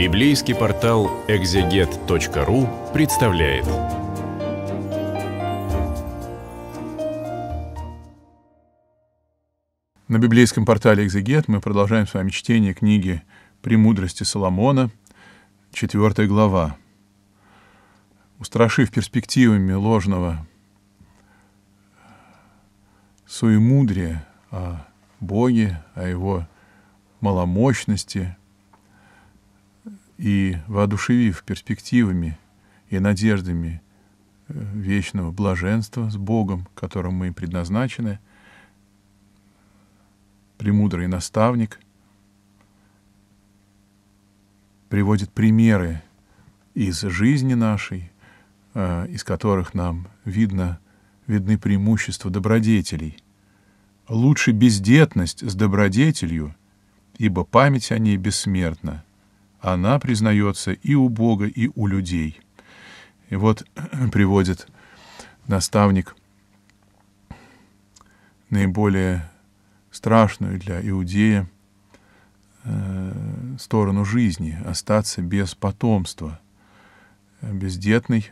Библейский портал экзегет.ру представляет. На библейском портале «Экзегет» мы продолжаем с вами чтение книги «Премудрости Соломона», 4 глава. Устрашив перспективами ложного суемудрия о Боге, о Его маломощности – и, воодушевив перспективами и надеждами э, вечного блаженства с Богом, которым мы предназначены, премудрый наставник приводит примеры из жизни нашей, э, из которых нам видно, видны преимущества добродетелей. Лучше бездетность с добродетелью, ибо память о ней бессмертна — она признается и у Бога, и у людей. И вот приводит наставник наиболее страшную для иудея э, сторону жизни, остаться без потомства. Бездетный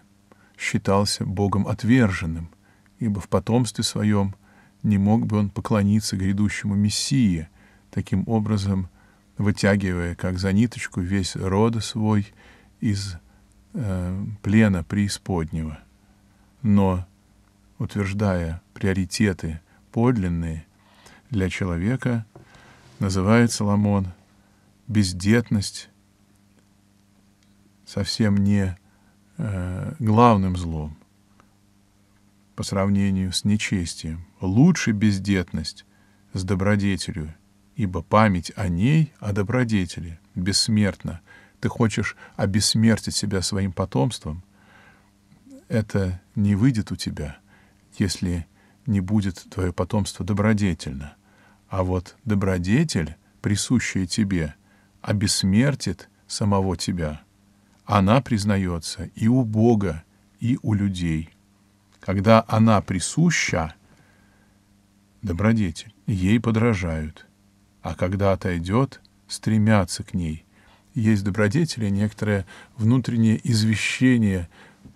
считался Богом отверженным, ибо в потомстве своем не мог бы он поклониться грядущему Мессии, таким образом вытягивая, как за ниточку, весь род свой из э, плена преисподнего. Но, утверждая приоритеты подлинные для человека, называет Соломон бездетность совсем не э, главным злом по сравнению с нечестием. Лучше бездетность с добродетелью, ибо память о ней, о добродетели, бессмертна. Ты хочешь обессмертить себя своим потомством? Это не выйдет у тебя, если не будет твое потомство добродетельно. А вот добродетель, присущая тебе, обессмертит самого тебя. Она признается и у Бога, и у людей. Когда она присуща, добродетель, ей подражают а когда отойдет, стремятся к ней. Есть добродетели, некоторое внутреннее извещение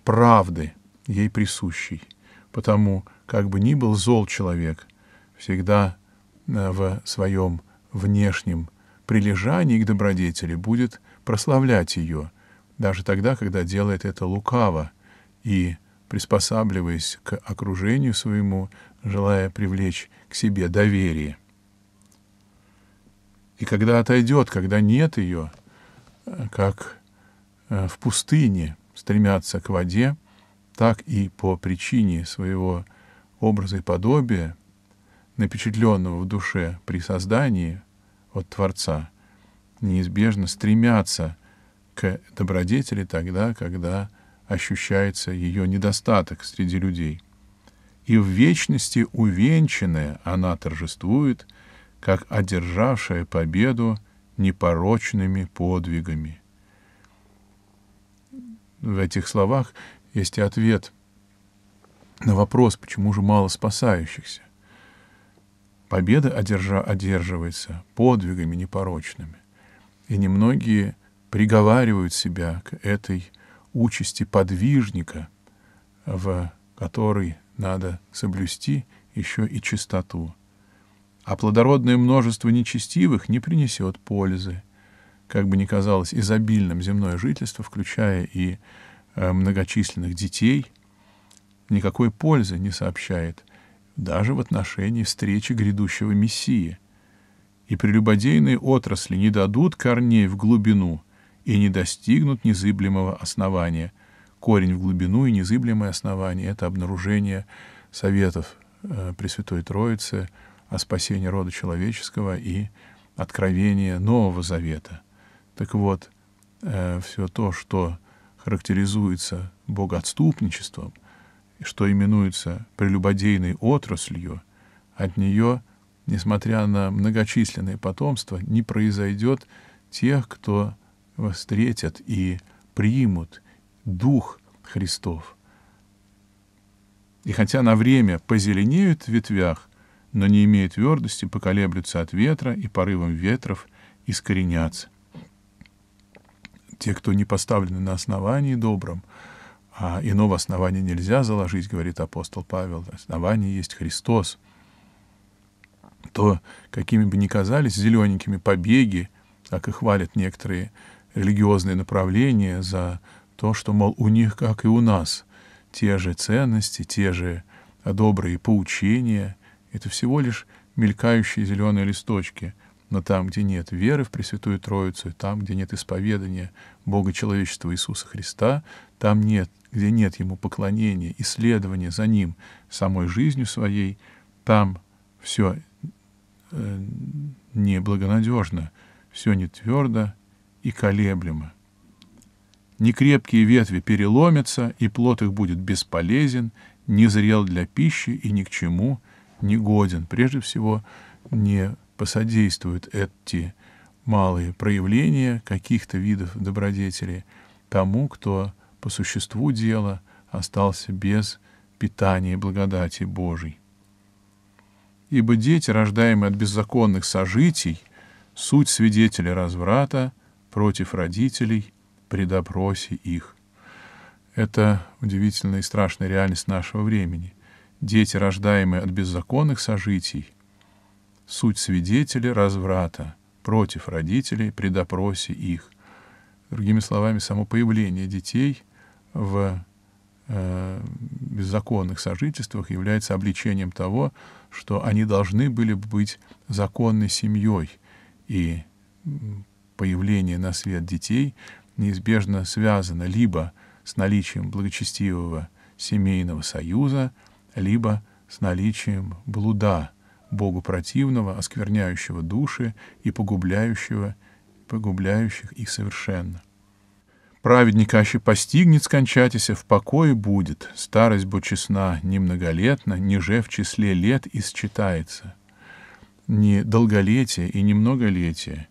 правды, ей присущей. Потому, как бы ни был зол человек, всегда э, в своем внешнем прилежании к добродетели будет прославлять ее, даже тогда, когда делает это лукаво и, приспосабливаясь к окружению своему, желая привлечь к себе доверие. И когда отойдет, когда нет ее, э, как э, в пустыне стремятся к воде, так и по причине своего образа и подобия, напечатленного в душе при создании от Творца, неизбежно стремятся к добродетели тогда, когда ощущается ее недостаток среди людей. И в вечности увенчанная она торжествует — как одержавшая победу непорочными подвигами. В этих словах есть и ответ на вопрос, почему же мало спасающихся. Победа одержа, одерживается подвигами непорочными, и немногие приговаривают себя к этой участи подвижника, в которой надо соблюсти еще и чистоту а плодородное множество нечестивых не принесет пользы, как бы ни казалось изобильным земное жительство, включая и э, многочисленных детей, никакой пользы не сообщает, даже в отношении встречи грядущего Мессии. И прелюбодейные отрасли не дадут корней в глубину и не достигнут незыблемого основания. Корень в глубину и незыблемое основание — это обнаружение советов э, Пресвятой Троицы — о спасении рода человеческого и откровение Нового Завета. Так вот, э, все то, что характеризуется богоотступничеством, что именуется прелюбодейной отраслью, от нее, несмотря на многочисленные потомства, не произойдет тех, кто встретят и примут Дух Христов. И хотя на время позеленеют в ветвях, но не имея твердости, поколеблются от ветра и порывом ветров искоренятся. Те, кто не поставлены на основании добром, а иного основания нельзя заложить, говорит апостол Павел, основание есть Христос, то, какими бы ни казались зелененькими побеги, как и хвалят некоторые религиозные направления за то, что, мол, у них, как и у нас, те же ценности, те же добрые поучения — это всего лишь мелькающие зеленые листочки, но там, где нет веры в Пресвятую Троицу, там, где нет исповедания Бога человечества Иисуса Христа, там нет, где нет Ему поклонения, исследования за Ним, самой жизнью своей, там все э, неблагонадежно, все не твердо и колеблемо. Некрепкие ветви переломятся, и плод их будет бесполезен, незрел для пищи и ни к чему – негоден. Прежде всего, не посодействуют эти малые проявления каких-то видов добродетели тому, кто по существу дела остался без питания благодати Божией. Ибо дети, рождаемые от беззаконных сожитий, суть свидетели разврата против родителей при допросе их. Это удивительная и страшная реальность нашего времени — дети, рождаемые от беззаконных сожитий, суть свидетели разврата против родителей при допросе их. Другими словами, само появление детей в э, беззаконных сожительствах является обличением того, что они должны были быть законной семьей, и появление на свет детей неизбежно связано либо с наличием благочестивого семейного союза, либо с наличием блуда, Богу противного, оскверняющего души и погубляющего, погубляющих их совершенно. Праведника аще постигнет скончатися, в покое будет, старость бо честна, не многолетна, ниже в числе лет исчитается. Не долголетие и не многолетие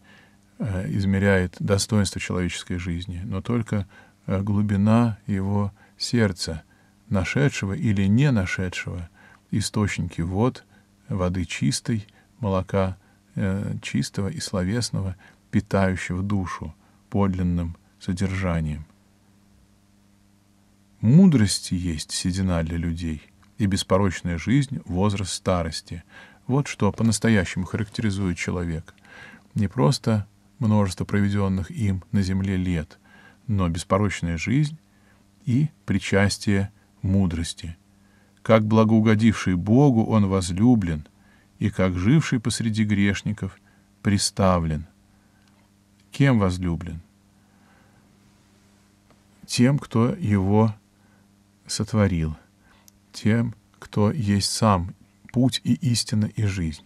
э, измеряет достоинство человеческой жизни, но только э, глубина его сердца — нашедшего или не нашедшего, источники вод, воды чистой, молока э, чистого и словесного, питающего душу подлинным содержанием. Мудрости есть седина для людей, и беспорочная жизнь — возраст старости. Вот что по-настоящему характеризует человек. Не просто множество проведенных им на земле лет, но беспорочная жизнь и причастие — мудрости. Как благоугодивший Богу он возлюблен, и как живший посреди грешников приставлен. Кем возлюблен? Тем, кто его сотворил, тем, кто есть сам путь и истина и жизнь.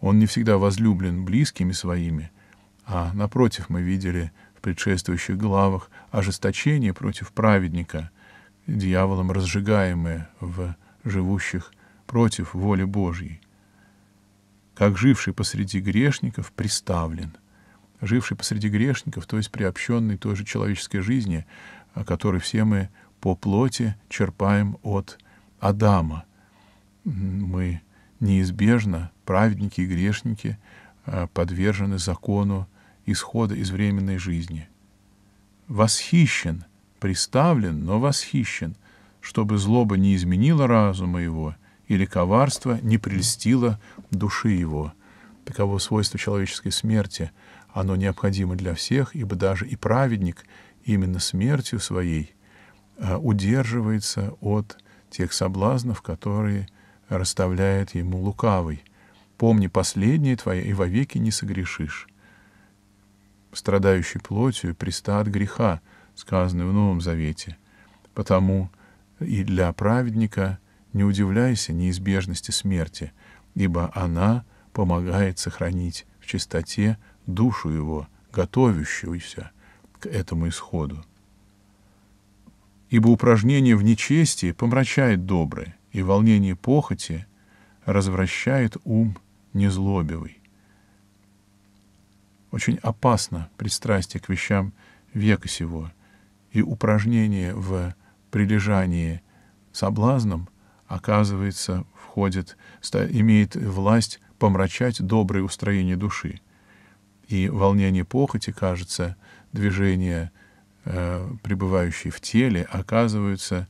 Он не всегда возлюблен близкими своими, а, напротив, мы видели в предшествующих главах ожесточение против праведника — дьяволом разжигаемые в живущих против воли Божьей. Как живший посреди грешников приставлен. Живший посреди грешников, то есть приобщенный той же человеческой жизни, о которой все мы по плоти черпаем от Адама. Мы неизбежно, праведники и грешники, э, подвержены закону исхода из временной жизни. Восхищен — приставлен, но восхищен, чтобы злоба не изменила разума его или коварство не прельстило души его. Таково свойство человеческой смерти. Оно необходимо для всех, ибо даже и праведник именно смертью своей а, удерживается от тех соблазнов, которые расставляет ему лукавый. Помни последнее твое, и вовеки не согрешишь страдающий плотью, приста от греха, сказаны в Новом Завете. Потому и для праведника не удивляйся неизбежности смерти, ибо она помогает сохранить в чистоте душу его, готовящуюся к этому исходу. Ибо упражнение в нечестии помрачает доброе, и волнение похоти развращает ум незлобивый. Очень опасно пристрастие к вещам века сего — и упражнение в прилежании соблазном, оказывается, входит, имеет власть помрачать доброе устроение души. И волнение похоти, кажется, движение, э, пребывающие в теле, оказываются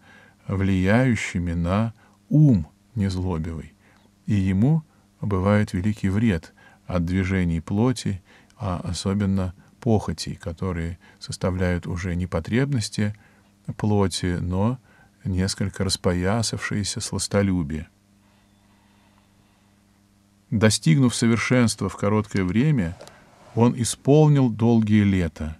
влияющими на ум незлобивый. И ему бывает великий вред от движений плоти, а особенно похотей, которые составляют уже не потребности плоти, но несколько распоясавшееся сластолюбие. Достигнув совершенства в короткое время, он исполнил долгие лета.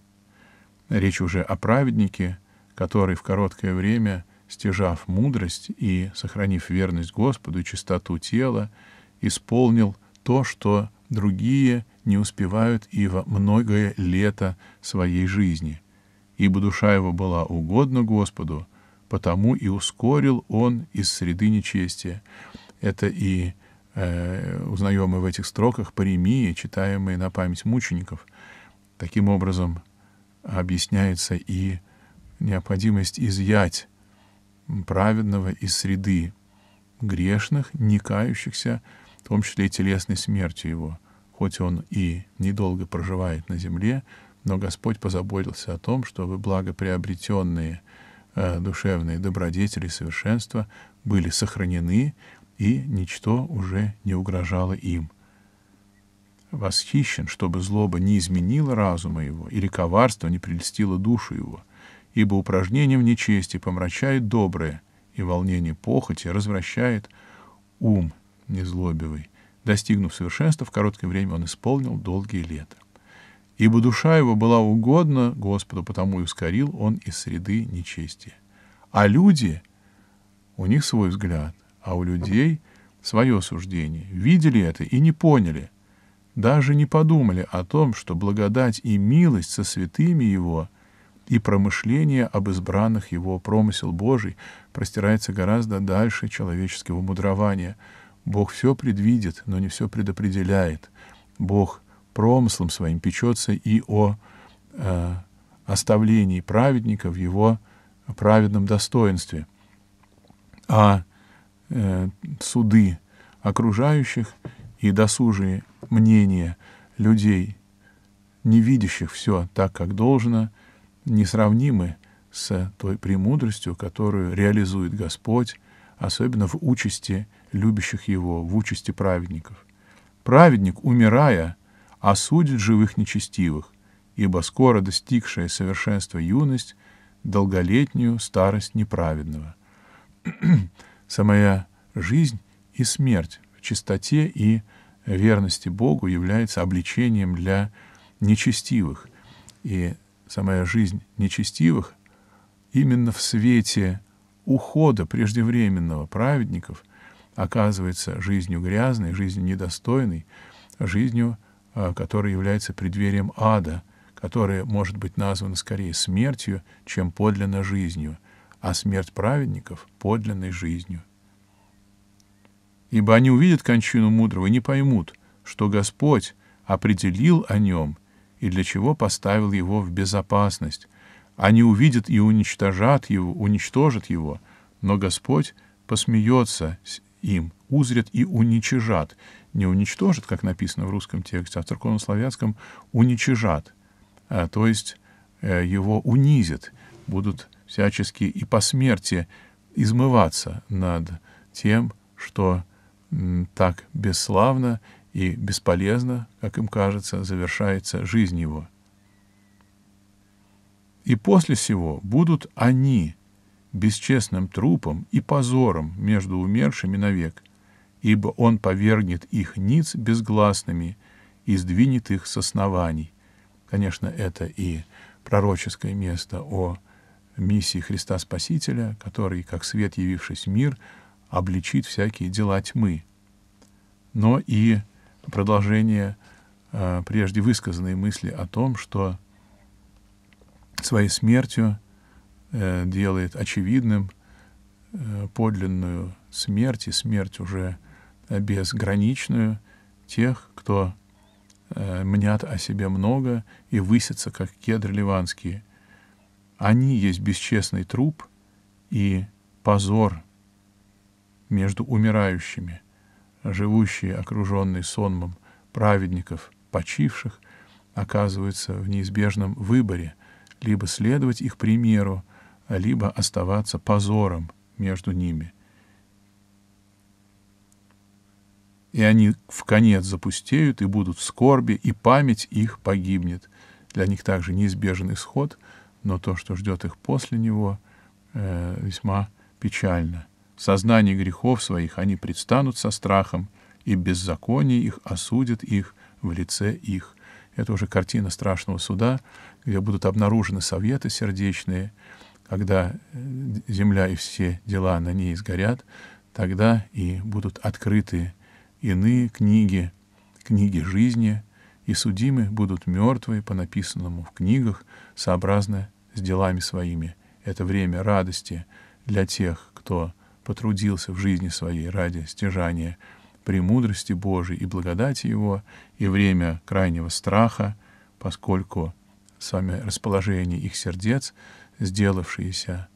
Речь уже о праведнике, который в короткое время, стяжав мудрость и сохранив верность Господу и чистоту тела, исполнил то, что другие не успевают и во многое лето своей жизни. Ибо душа его была угодна Господу, потому и ускорил он из среды нечестия. Это и э, узнаем в этих строках паремии, читаемые на память мучеников. Таким образом объясняется и необходимость изъять праведного из среды грешных, не кающихся, в том числе и телесной смертью его. Хоть он и недолго проживает на земле, но Господь позаботился о том, чтобы благоприобретенные э, душевные добродетели и совершенства были сохранены, и ничто уже не угрожало им. Восхищен, чтобы злоба не изменила разума его или коварство не прельстило душу его, ибо упражнение в нечести помрачает доброе, и волнение похоти развращает ум незлобивый. Достигнув совершенства, в короткое время он исполнил долгие лета. Ибо душа его была угодна Господу, потому и ускорил он из среды нечестия. А люди, у них свой взгляд, а у людей свое суждение. Видели это и не поняли, даже не подумали о том, что благодать и милость со святыми его и промышление об избранных его промысел Божий простирается гораздо дальше человеческого мудрования — Бог все предвидит, но не все предопределяет. Бог промыслом своим печется и о э, оставлении праведника в его праведном достоинстве. А э, суды окружающих и досужие мнения людей, не видящих все так, как должно, несравнимы с той премудростью, которую реализует Господь, особенно в участи любящих его, в участи праведников. Праведник, умирая, осудит живых нечестивых, ибо скоро достигшая совершенства юность долголетнюю старость неправедного. Самая жизнь и смерть в чистоте и верности Богу является обличением для нечестивых. И самая жизнь нечестивых именно в свете ухода преждевременного праведников – оказывается жизнью грязной, жизнью недостойной, жизнью, а, которая является преддверием ада, которая может быть названа скорее смертью, чем подлинно жизнью, а смерть праведников — подлинной жизнью. Ибо они увидят кончину мудрого и не поймут, что Господь определил о нем и для чего поставил его в безопасность. Они увидят и уничтожат его, уничтожат его, но Господь посмеется им, узрят и уничижат. Не уничтожат, как написано в русском тексте, а в церковнославянском уничижат, э, то есть э, его унизят, будут всячески и по смерти измываться над тем, что так бесславно и бесполезно, как им кажется, завершается жизнь его. И после всего будут они, бесчестным трупом и позором между умершими навек, ибо он повергнет их ниц безгласными и сдвинет их с оснований. Конечно, это и пророческое место о миссии Христа Спасителя, который, как свет явившись в мир, обличит всякие дела тьмы. Но и продолжение э, прежде высказанной мысли о том, что своей смертью – Э, делает очевидным э, подлинную смерть и смерть уже безграничную тех, кто э, мнят о себе много и высятся, как кедры ливанские. Они есть бесчестный труп и позор между умирающими, живущие, окруженные сонмом праведников, почивших, оказываются в неизбежном выборе либо следовать их примеру, либо оставаться позором между ними. И они в конец запустеют и будут в скорби, и память их погибнет. Для них также неизбежен исход, но то, что ждет их после него, э, весьма печально. В сознании грехов своих они предстанут со страхом, и беззаконие их осудит их в лице их. Это уже картина страшного суда, где будут обнаружены советы сердечные, когда э, земля и все дела на ней сгорят, тогда и будут открыты иные книги, книги жизни, и судимы будут мертвые по написанному в книгах, сообразно с делами своими. Это время радости для тех, кто потрудился в жизни своей ради стяжания премудрости Божией и благодати Его, и время крайнего страха, поскольку сами расположение их сердец — сделавшиеся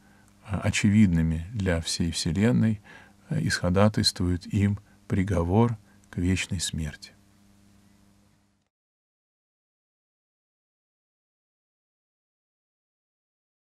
э, очевидными для всей Вселенной, э, исходатайствует им приговор к вечной смерти.